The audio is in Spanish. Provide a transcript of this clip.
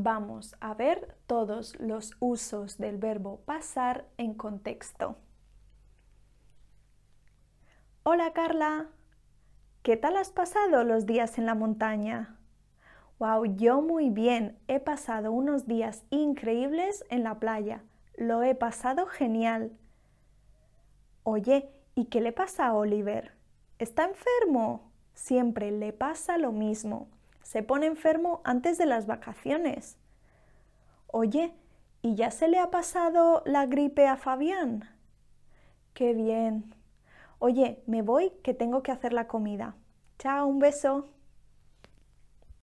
Vamos a ver todos los usos del verbo pasar en contexto. Hola Carla, ¿qué tal has pasado los días en la montaña? Wow, yo muy bien. He pasado unos días increíbles en la playa. Lo he pasado genial. Oye, ¿y qué le pasa a Oliver? ¿Está enfermo? Siempre le pasa lo mismo se pone enfermo antes de las vacaciones. Oye, ¿y ya se le ha pasado la gripe a Fabián? Qué bien. Oye, me voy que tengo que hacer la comida. Chao, un beso.